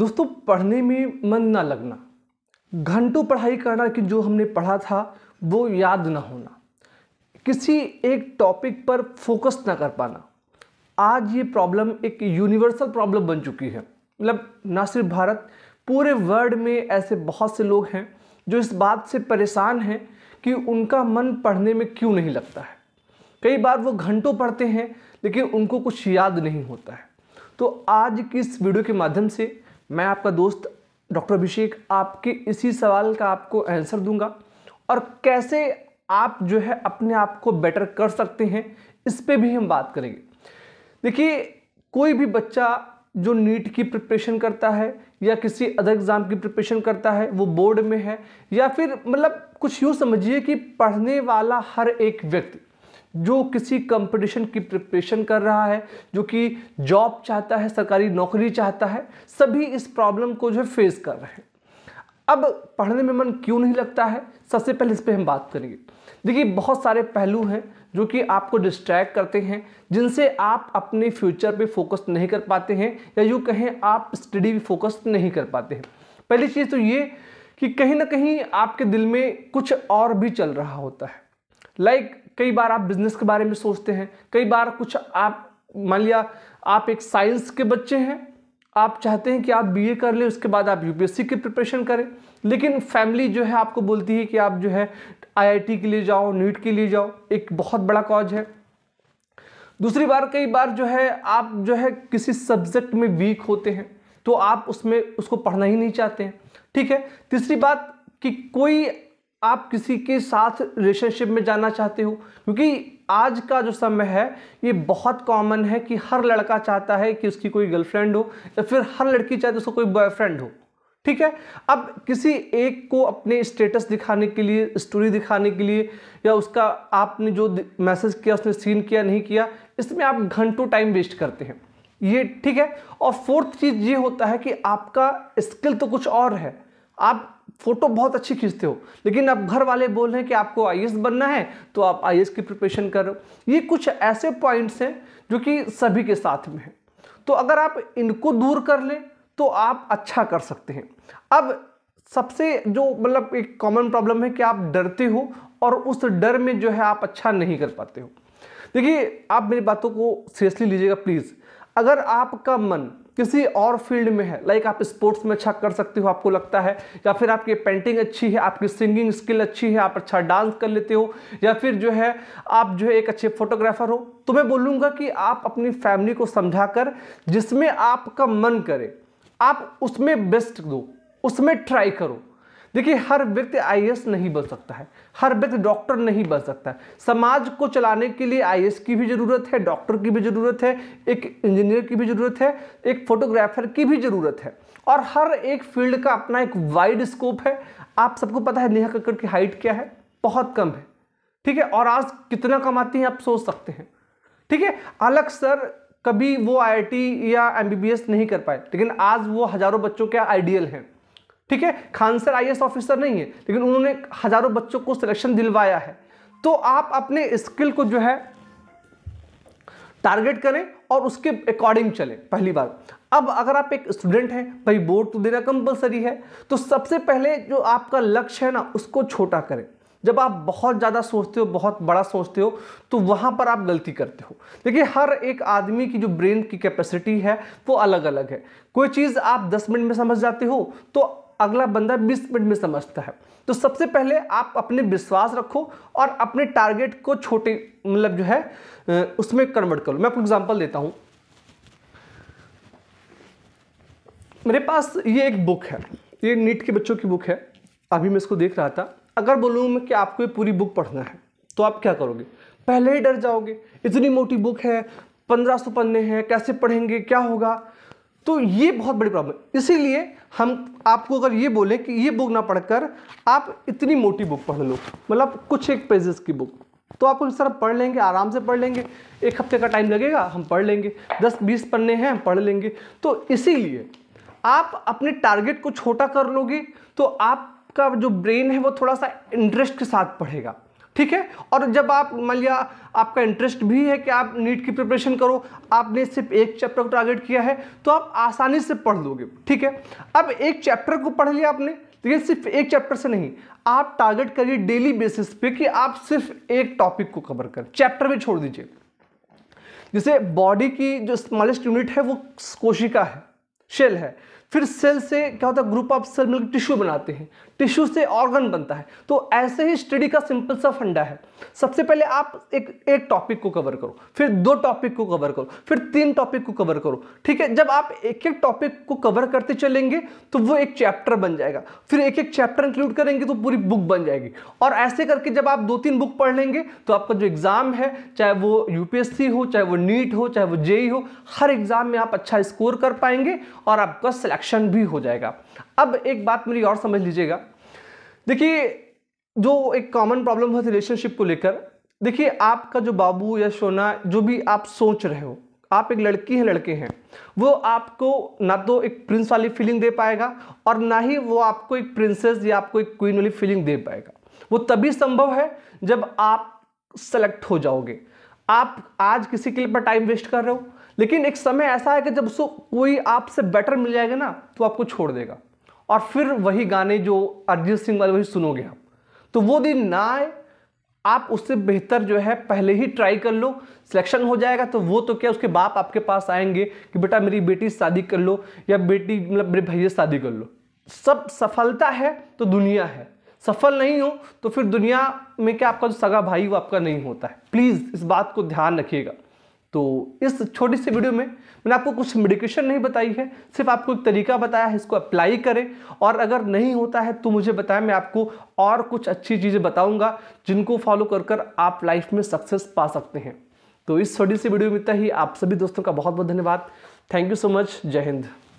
दोस्तों पढ़ने में मन ना लगना घंटों पढ़ाई करना कि जो हमने पढ़ा था वो याद ना होना किसी एक टॉपिक पर फोकस ना कर पाना आज ये प्रॉब्लम एक यूनिवर्सल प्रॉब्लम बन चुकी है मतलब ना सिर्फ भारत पूरे वर्ल्ड में ऐसे बहुत से लोग हैं जो इस बात से परेशान हैं कि उनका मन पढ़ने में क्यों नहीं लगता है कई बार वो घंटों पढ़ते हैं लेकिन उनको कुछ याद नहीं होता है तो आज की इस वीडियो के माध्यम से मैं आपका दोस्त डॉक्टर अभिषेक आपके इसी सवाल का आपको आंसर दूंगा और कैसे आप जो है अपने आप को बेटर कर सकते हैं इस पर भी हम बात करेंगे देखिए कोई भी बच्चा जो नीट की प्रिपरेशन करता है या किसी अदर एग्ज़ाम की प्रिपरेशन करता है वो बोर्ड में है या फिर मतलब कुछ यूँ समझिए कि पढ़ने वाला हर एक व्यक्ति जो किसी कंपटीशन की प्रिपरेशन कर रहा है जो कि जॉब चाहता है सरकारी नौकरी चाहता है सभी इस प्रॉब्लम को जो है फेस कर रहे हैं अब पढ़ने में मन क्यों नहीं लगता है सबसे पहले इस पर हम बात करेंगे देखिए बहुत सारे पहलू हैं जो कि आपको डिस्ट्रैक्ट करते हैं जिनसे आप अपने फ्यूचर पे फोकस नहीं कर पाते हैं या यूँ कहें आप स्टडी भी फोकस नहीं कर पाते हैं पहली चीज़ तो ये कि कहीं ना कहीं आपके दिल में कुछ और भी चल रहा होता है लाइक like, कई बार आप बिजनेस के बारे में सोचते हैं कई बार कुछ आप मान लिया आप एक साइंस के बच्चे हैं आप चाहते हैं कि आप बीए कर लें उसके बाद आप यूपीएससी की प्रिपरेशन करें लेकिन फैमिली जो है आपको बोलती है कि आप जो है आईआईटी के लिए जाओ नीट के लिए जाओ एक बहुत बड़ा कॉज है दूसरी बार कई बार जो है आप जो है किसी सब्जेक्ट में वीक होते हैं तो आप उसमें उसको पढ़ना ही नहीं चाहते हैं ठीक है तीसरी बात कि कोई आप किसी के साथ रिलेशनशिप में जाना चाहते हो क्योंकि आज का जो समय है ये बहुत कॉमन है कि हर लड़का चाहता है कि उसकी कोई गर्लफ्रेंड हो या फिर हर लड़की चाहती तो है उसका कोई बॉयफ्रेंड हो ठीक है अब किसी एक को अपने स्टेटस दिखाने के लिए स्टोरी दिखाने के लिए या उसका आपने जो मैसेज किया उसने सीन किया नहीं किया इसमें आप घंटों टाइम वेस्ट करते हैं ये ठीक है और फोर्थ चीज़ ये होता है कि आपका स्किल तो कुछ और है आप फ़ोटो बहुत अच्छी खींचते हो लेकिन अब घर वाले बोल रहे हैं कि आपको आई बनना है तो आप आई की प्रिपरेशन करो ये कुछ ऐसे पॉइंट्स हैं जो कि सभी के साथ में हैं तो अगर आप इनको दूर कर लें तो आप अच्छा कर सकते हैं अब सबसे जो मतलब एक कॉमन प्रॉब्लम है कि आप डरते हो और उस डर में जो है आप अच्छा नहीं कर पाते हो देखिए आप मेरी बातों को सीरियसली लीजिएगा प्लीज़ अगर आपका मन किसी और फील्ड में है लाइक आप स्पोर्ट्स में अच्छा कर सकते हो आपको लगता है या फिर आपकी पेंटिंग अच्छी है आपकी सिंगिंग स्किल अच्छी है आप अच्छा डांस कर लेते हो या फिर जो है आप जो है एक अच्छे फोटोग्राफर हो तो मैं बोलूँगा कि आप अपनी फैमिली को समझा कर जिसमें आपका मन करे आप उसमें बेस्ट दो उसमें ट्राई करो देखिए हर व्यक्ति आई नहीं बन सकता है हर व्यक्ति डॉक्टर नहीं बन सकता समाज को चलाने के लिए आई की भी ज़रूरत है डॉक्टर की भी ज़रूरत है एक इंजीनियर की भी ज़रूरत है एक फोटोग्राफर की भी ज़रूरत है और हर एक फील्ड का अपना एक वाइड स्कोप है आप सबको पता है नेहा कक्कड़ की हाइट क्या है बहुत कम है ठीक है और आज कितना कमाती हैं आप सोच सकते हैं ठीक है अलग सर कभी वो आई या एम नहीं कर पाए लेकिन आज वो हज़ारों बच्चों के आइडियल हैं ठीक है खान सर आई ऑफिसर नहीं है लेकिन उन्होंने हज़ारों बच्चों को सिलेक्शन दिलवाया है तो आप अपने स्किल को जो है टारगेट करें और उसके अकॉर्डिंग चलें पहली बार अब अगर आप एक स्टूडेंट हैं भाई बोर्ड तो देना कंपलसरी है तो सबसे पहले जो आपका लक्ष्य है ना उसको छोटा करें जब आप बहुत ज़्यादा सोचते हो बहुत बड़ा सोचते हो तो वहाँ पर आप गलती करते हो देखिए हर एक आदमी की जो ब्रेन की कैपेसिटी है वो अलग अलग है कोई चीज़ आप 10 मिनट में समझ जाते हो तो अगला बंदा 20 मिनट में समझता है तो सबसे पहले आप अपने विश्वास रखो और अपने टारगेट को छोटे मतलब जो है उसमें कन्वर्ट करो मैं आपको एग्जांपल देता हूं मेरे पास ये एक बुक है ये नीट के बच्चों की बुक है अभी मैं इसको देख रहा था अगर बोलूँ मैं कि आपको ये पूरी बुक पढ़ना है तो आप क्या करोगे पहले ही डर जाओगे इतनी मोटी बुक है पंद्रह सौ पन्ने हैं कैसे पढ़ेंगे क्या होगा तो ये बहुत बड़ी प्रॉब्लम इसीलिए हम आपको अगर ये बोले कि ये बुक ना पढ़कर आप इतनी मोटी बुक पढ़ लो मतलब कुछ एक पेजेस की बुक तो आप उस तरह पढ़ लेंगे आराम से पढ़ लेंगे एक हफ्ते का टाइम लगेगा हम पढ़ लेंगे दस बीस पन्ने हैं हम पढ़ लेंगे तो इसीलिए आप अपने टारगेट को छोटा कर लोगे तो आपका जो ब्रेन है वो थोड़ा सा इंटरेस्ट के साथ पढ़ेगा ठीक है और जब आप मान लिया आपका इंटरेस्ट भी है कि आप नीट की प्रिपरेशन करो आपने सिर्फ एक चैप्टर को टारगेट किया है तो आप आसानी से पढ़ लोगे ठीक है अब एक चैप्टर को पढ़ लिया आपने तो ये सिर्फ एक चैप्टर से नहीं आप टारगेट करिए डेली बेसिस पे कि आप सिर्फ एक टॉपिक को कवर कर चैप्टर भी छोड़ दीजिए जैसे बॉडी की जो स्मॉलेस्ट यूनिट है वो कोशिका है शेल है फिर सेल से क्या होता है ग्रुप ऑफ सेल मिलकर टिश्यू बनाते हैं टिश्यू से ऑर्गन बनता है तो ऐसे ही स्टडी का सिंपल सा फंडा है सबसे पहले आप एक एक टॉपिक को कवर करो फिर दो टॉपिक को कवर करो फिर तीन टॉपिक को कवर करो ठीक है जब आप एक एक टॉपिक को कवर करते चलेंगे तो वो एक चैप्टर बन जाएगा फिर एक एक चैप्टर इंक्लूड करेंगे तो पूरी बुक बन जाएगी और ऐसे करके जब आप दो तीन बुक पढ़ लेंगे तो आपका जो एग्ज़ाम है चाहे वो यूपीएससी हो चाहे वो नीट हो चाहे वो जेई e e हो हर एग्ज़ाम में आप अच्छा स्कोर कर पाएंगे और आपका एक्शन भी हो जाएगा अब एक बात मेरी और समझ लीजिएगा देखिए जो एक कॉमन प्रॉब्लम है रिलेशनशिप को लेकर देखिए आपका जो बाबू या सोना जो भी आप सोच रहे हो आप एक लड़की हैं लड़के हैं वो आपको ना तो एक प्रिंस वाली फीलिंग दे पाएगा और ना ही वो आपको एक प्रिंसेस या आपको एक क्वीन वाली फीलिंग दे पाएगा वो तभी संभव है जब आप सेलेक्ट हो जाओगे आप आज किसी के लिए पर टाइम वेस्ट कर रहे हो लेकिन एक समय ऐसा है कि जब उसको कोई आपसे बेटर मिल जाएगा ना तो आपको छोड़ देगा और फिर वही गाने जो अरिजीत सिंह वाले वही सुनोगे आप तो वो दिन ना आए आप उससे बेहतर जो है पहले ही ट्राई कर लो सिलेक्शन हो जाएगा तो वो तो क्या उसके बाप आपके पास आएंगे कि बेटा मेरी बेटी शादी कर लो या बेटी मतलब मेरे भैया शादी कर लो सब सफलता है तो दुनिया है सफल नहीं हो तो फिर दुनिया में क्या आपका जो सगा भाई वो आपका नहीं होता है प्लीज़ इस बात को ध्यान रखिएगा तो इस छोटी सी वीडियो में मैंने आपको कुछ मेडिकेशन नहीं बताई है सिर्फ आपको एक तरीका बताया है इसको अप्लाई करें और अगर नहीं होता है तो मुझे बताएं मैं आपको और कुछ अच्छी चीज़ें बताऊंगा जिनको फॉलो कर कर आप लाइफ में सक्सेस पा सकते हैं तो इस छोटी सी वीडियो में ही आप सभी दोस्तों का बहुत बहुत धन्यवाद थैंक यू सो मच जय हिंद